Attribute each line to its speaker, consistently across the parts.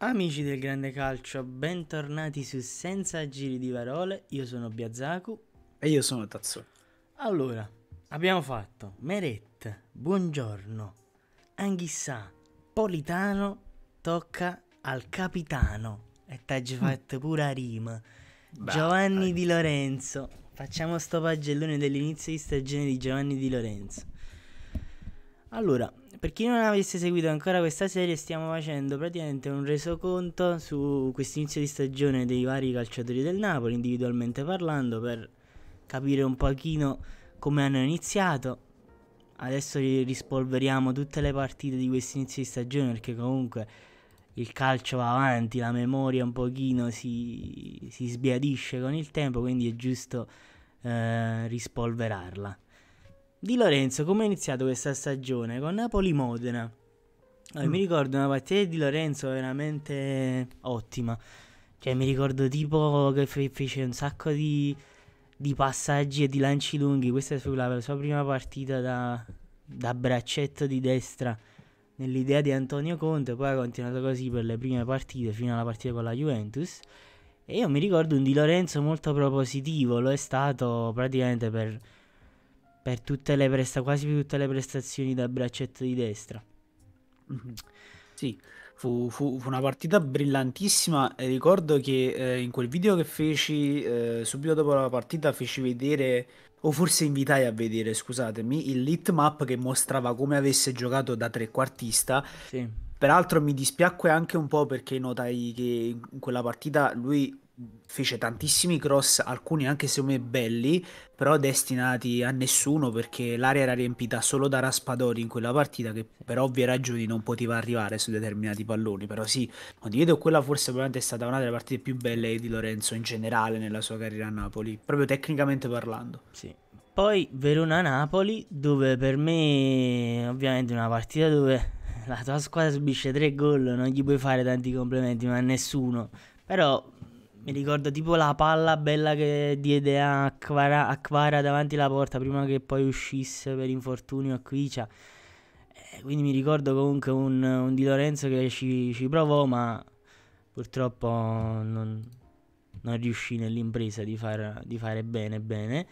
Speaker 1: Amici del grande calcio, bentornati su Senza giri di parole. Io sono Biazaku e io sono Tazzo. Allora, abbiamo fatto Meret, buongiorno, Anghissà, Politano, tocca al capitano e t'hai mm. fatto pure a rima. Giovanni Di Lorenzo. Facciamo sto pagellone dell'inizio di stagione di Giovanni Di Lorenzo. Allora, per chi non avesse seguito ancora questa serie stiamo facendo praticamente un resoconto su quest'inizio di stagione dei vari calciatori del Napoli, individualmente parlando, per capire un pochino come hanno iniziato. Adesso rispolveriamo tutte le partite di questo inizio di stagione perché comunque il calcio va avanti, la memoria un pochino si, si sbiadisce con il tempo, quindi è giusto eh, rispolverarla. Di Lorenzo, come è iniziato questa stagione? Con Napoli-Modena. Allora, mm. Mi ricordo una partita di Lorenzo veramente ottima. Cioè, mi ricordo tipo che fe- fece un sacco di, di, passaggi e di lanci lunghi. Questa è la sua prima partita da, da braccetto di destra nell'idea di Antonio Conte. Poi ha continuato così per le prime partite, fino alla partita con la Juventus. E io mi ricordo un Di Lorenzo molto propositivo. Lo è stato praticamente per per tutte le presta- quasi tutte le
Speaker 2: prestazioni da braccetto di destra. Mhm. Sì, fu, fu, fu, una partita brillantissima. E ricordo che eh, in quel video che feci eh, subito dopo la partita feci vedere, o forse invitai a vedere, scusatemi, il lit map che mostrava come avesse giocato da trequartista. Sì. Peraltro mi dispiacque anche un po' perché notai che in quella partita lui fece tantissimi cross, alcuni anche se me belli, però destinati a nessuno perché l'area era riempita solo da Raspadori in quella partita che per ovvie ragioni non poteva arrivare su determinati palloni, però sì, condivido quella forse probabilmente è stata una delle partite più belle di Lorenzo in generale nella sua carriera a Napoli, proprio tecnicamente parlando. Sì.
Speaker 1: Poi Verona-Napoli, dove per me ovviamente una partita dove la tua squadra subisce tre gol, non gli puoi fare tanti complimenti, ma a nessuno. Però mi ricordo tipo la palla bella che diede a Quara, a Quara davanti alla porta prima che poi uscisse per infortunio a Quicia. Eh, quindi mi ricordo comunque un, un Di Lorenzo che ci, ci provò, ma purtroppo non, non riuscì nell'impresa di, far, di, fare bene bene.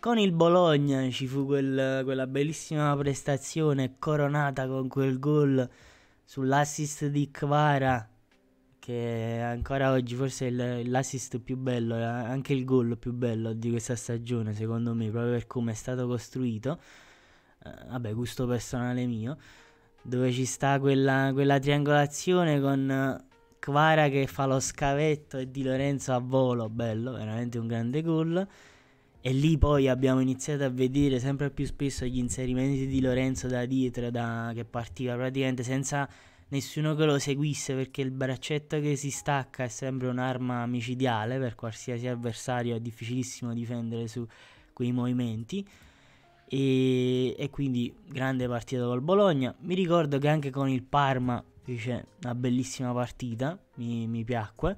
Speaker 1: Con il Bologna ci fu quel, quella bellissima prestazione coronata con quel gol sull'assist di Quara che ancora oggi forse è l'assist più bello, eh, anche il gol più bello di questa stagione secondo me, proprio per come è stato costruito, uh, vabbè gusto personale mio, dove ci sta quella, quella triangolazione con Quara eh, che fa lo scavetto e Di Lorenzo a volo, bello, veramente un grande gol. E lì poi abbiamo iniziato a vedere sempre più spesso gli inserimenti di Lorenzo da dietro, da, che partiva praticamente senza nessuno che lo seguisse perché il braccetto che si stacca è sempre un'arma micidiale per qualsiasi avversario, è difficilissimo difendere su quei movimenti. E, e quindi grande partita col Bologna. Mi ricordo che anche con il Parma fece una bellissima partita, mi, mi piacque.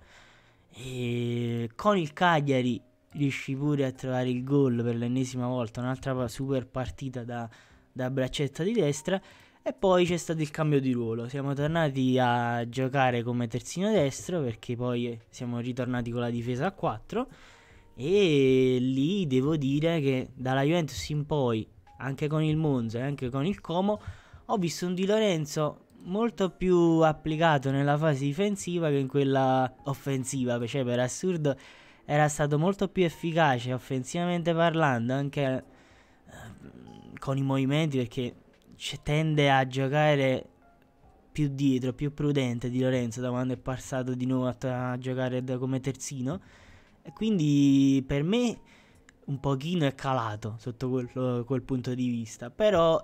Speaker 1: E con il Cagliari riuscì pure a trovare il gol per l'ennesima volta, un'altra super partita da, da braccetta di destra. E poi c'è stato il cambio di ruolo, siamo tornati a giocare come terzino destro perché poi siamo ritornati con la difesa a 4 e lì devo dire che dalla Juventus in poi, anche con il Monza e anche con il Como, ho visto un Di Lorenzo molto più applicato nella fase difensiva che in quella offensiva, cioè per assurdo era stato molto più efficace offensivamente parlando anche eh, con i movimenti perché cioè, tende a giocare più dietro, più prudente di Lorenzo da quando è passato di nuovo a, a giocare da, come terzino. E quindi per me un pochino è calato sotto quel, quel punto di vista. Però,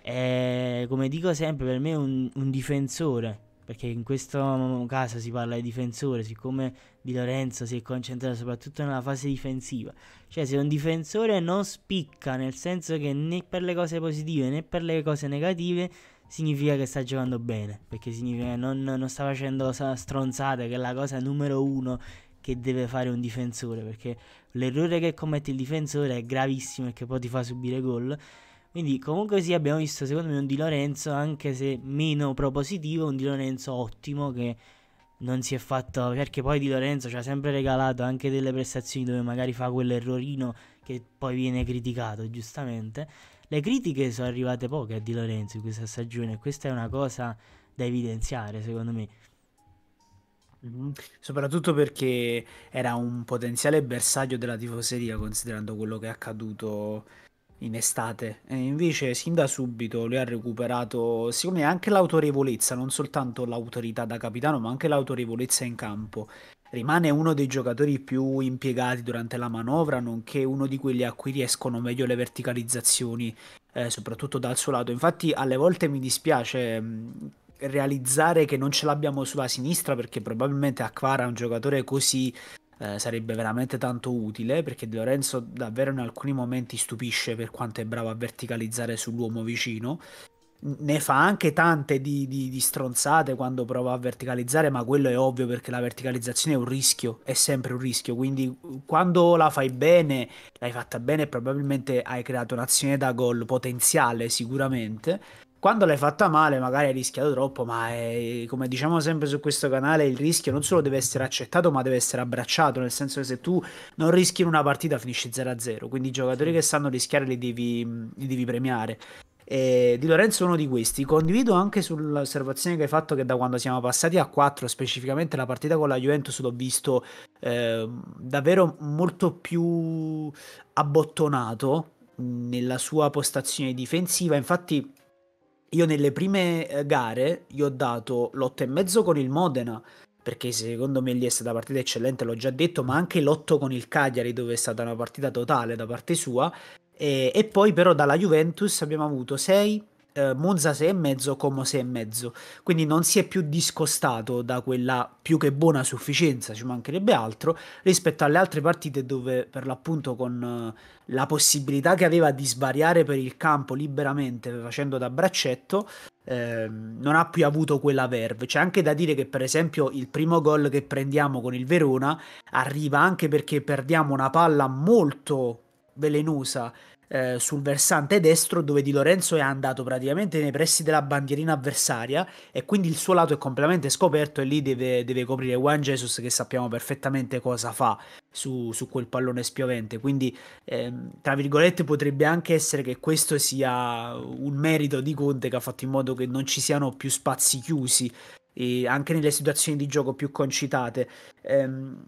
Speaker 1: eh, come dico sempre, per me è un, un difensore perché in questo caso si parla di difensore, siccome Di Lorenzo si è concentrato soprattutto nella fase difensiva, cioè se un difensore non spicca, nel senso che né per le cose positive né per le cose negative, significa che sta giocando bene, perché significa che non, non sta facendo stronzate, che è la cosa numero uno che deve fare un difensore, perché l'errore che commette il difensore è gravissimo e che poi ti fa subire gol quindi comunque sì abbiamo visto secondo me un Di Lorenzo anche se meno propositivo, un Di Lorenzo ottimo che non si è fatto perché poi Di Lorenzo ci ha sempre regalato anche delle prestazioni dove magari fa quell'errorino che poi viene criticato giustamente. Le critiche sono arrivate poche a Di Lorenzo in questa stagione, questa è una cosa da evidenziare secondo me.
Speaker 2: Mm-hmm. Soprattutto perché era un potenziale bersaglio della tifoseria, considerando quello che è accaduto in estate. E invece, sin da subito lui ha recuperato, secondo me, anche l'autorevolezza, non soltanto l'autorità da capitano, ma anche l'autorevolezza in campo. Rimane uno dei giocatori più impiegati durante la manovra, nonché uno di quelli a cui riescono meglio le verticalizzazioni, eh, soprattutto dal suo lato. Infatti, alle volte mi dispiace. Mh, mm, realizzare che non ce l'abbiamo sulla sinistra perché probabilmente Aquara è un giocatore così eh, sarebbe veramente tanto utile perché De Lorenzo davvero in alcuni momenti stupisce per quanto è bravo a verticalizzare sull'uomo vicino. Ne fa anche tante di, di, di stronzate quando prova a verticalizzare, ma quello è ovvio perché la verticalizzazione è un rischio, è sempre un rischio. Quindi quando la fai bene, l'hai fatta bene, probabilmente hai creato un'azione da gol potenziale sicuramente quando l'hai fatta male magari hai rischiato troppo, ma è, come diciamo sempre su questo canale il rischio non solo deve essere accettato ma deve essere abbracciato, nel senso che se tu non rischi in una partita finisci 0-0, quindi i giocatori che sanno rischiare li devi, li devi premiare. E di Lorenzo è uno di questi. Condivido anche sull'osservazione che hai fatto che da quando siamo passati a 4, specificamente la partita con la Juventus, l'ho visto eh, davvero molto più abbottonato nella sua postazione difensiva. Infatti io nelle prime eh, gare gli ho dato l'otto e mezzo con il Modena, perché secondo me lì è stata una partita eccellente, l'ho già detto, ma anche l'otto con il Cagliari dove è stata una partita totale da parte sua. E, e poi però dalla Juventus abbiamo avuto 6, eh, Monza 6 e mezzo, Como 6 e mezzo. Quindi non si è più discostato da quella più che buona sufficienza, ci mancherebbe altro, rispetto alle altre partite dove per l'appunto con eh, la possibilità che aveva di svariare per il campo liberamente facendo da braccetto, eh, non ha più avuto quella verve. C'è anche da dire che, per esempio, il primo gol che prendiamo con il Verona arriva anche perché perdiamo una palla molto velenosa eh, sul versante destro dove Di Lorenzo è andato praticamente nei pressi della bandierina avversaria e quindi il suo lato è completamente scoperto e lì deve, deve coprire Juan Jesus che sappiamo perfettamente cosa fa su, su quel pallone spiovente quindi ehm, tra virgolette potrebbe anche essere che questo sia un merito di Conte che ha fatto in modo che non ci siano più spazi chiusi anche nelle situazioni di gioco più concitate ehm,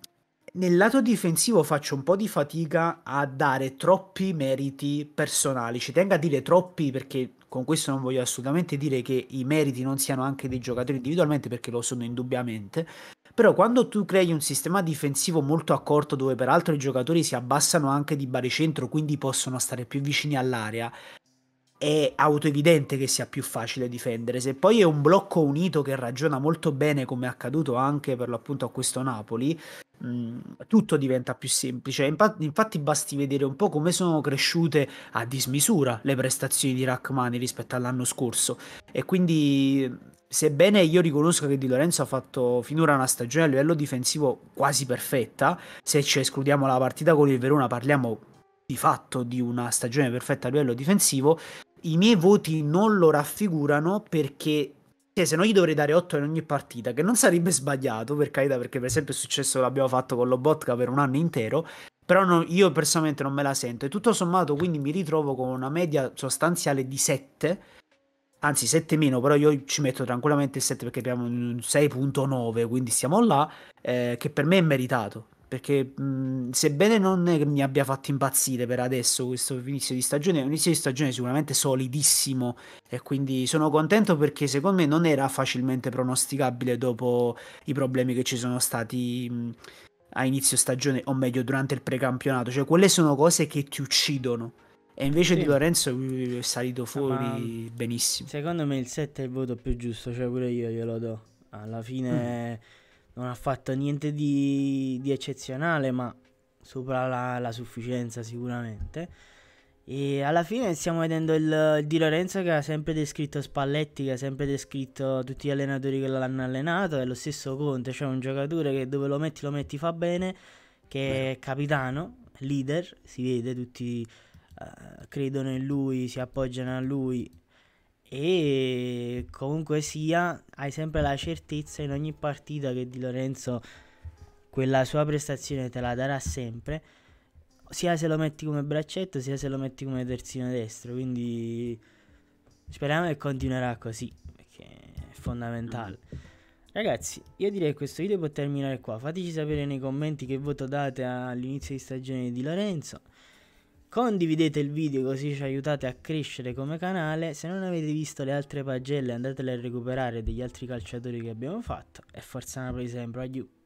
Speaker 2: nel lato difensivo faccio un po' di fatica a dare troppi meriti personali. Ci tengo a dire troppi perché con questo non voglio assolutamente dire che i meriti non siano anche dei giocatori individualmente perché lo sono indubbiamente. Però quando tu crei un sistema difensivo molto accorto dove peraltro i giocatori si abbassano anche di baricentro, quindi possono stare più vicini all'area, è autoevidente che sia più facile difendere. Se poi è un blocco unito che ragiona molto bene, come è accaduto anche per l'appunto a questo Napoli, mh, mm, tutto diventa più semplice. Infatti, infatti, basti vedere un po' come sono cresciute a dismisura le prestazioni di Rachmani rispetto all'anno scorso. E quindi. Sebbene io riconosca che Di Lorenzo ha fatto finora una stagione a livello difensivo quasi perfetta, se ci escludiamo la partita con il Verona parliamo di fatto di una stagione perfetta a livello difensivo, i miei voti non lo raffigurano perché cioè, se no gli dovrei dare 8 in ogni partita, che non sarebbe sbagliato per carità, perché per esempio è successo l'abbiamo fatto con Lobotka per un anno intero, però no, io personalmente non me la sento e tutto sommato quindi mi ritrovo con una media sostanziale di 7, anzi 7 meno, però io ci metto tranquillamente il 7 perché abbiamo un 6.9, quindi siamo là, eh, che per me è meritato, perché mh, mhmm, sebbene non mi abbia fatto impazzire per adesso questo inizio di stagione, è un inizio di stagione sicuramente solidissimo e quindi sono contento perché secondo me non era facilmente pronosticabile dopo i problemi che ci sono stati mh, mhmm, a inizio stagione o meglio durante il precampionato, cioè quelle sono cose che ti uccidono. E invece sì. di Lorenzo è salito fuori Ma
Speaker 1: benissimo. Secondo me il 7 è il voto più giusto, cioè pure io glielo do. Alla fine mm non ha fatto niente di, di eccezionale, ma sopra la, la, sufficienza sicuramente. E alla fine stiamo vedendo il, il, Di Lorenzo che ha sempre descritto Spalletti, che ha sempre descritto tutti gli allenatori che l'hanno allenato, è lo stesso Conte, cioè un giocatore che dove lo metti lo metti fa bene, che Beh. è capitano, leader, si vede tutti uh, credono in lui, si appoggiano a lui e comunque sia hai sempre la certezza in ogni partita che Di Lorenzo quella sua prestazione te la darà sempre sia se lo metti come braccetto sia se lo metti come terzino destro quindi speriamo che continuerà così perché è fondamentale ragazzi io direi che questo video può terminare qua fateci sapere nei commenti che voto date all'inizio di stagione di Lorenzo Condividete il video così ci aiutate a crescere come canale. Se non avete visto le altre pagelle andatele a recuperare degli altri calciatori che abbiamo fatto. E forza Napoli sempre, adieu.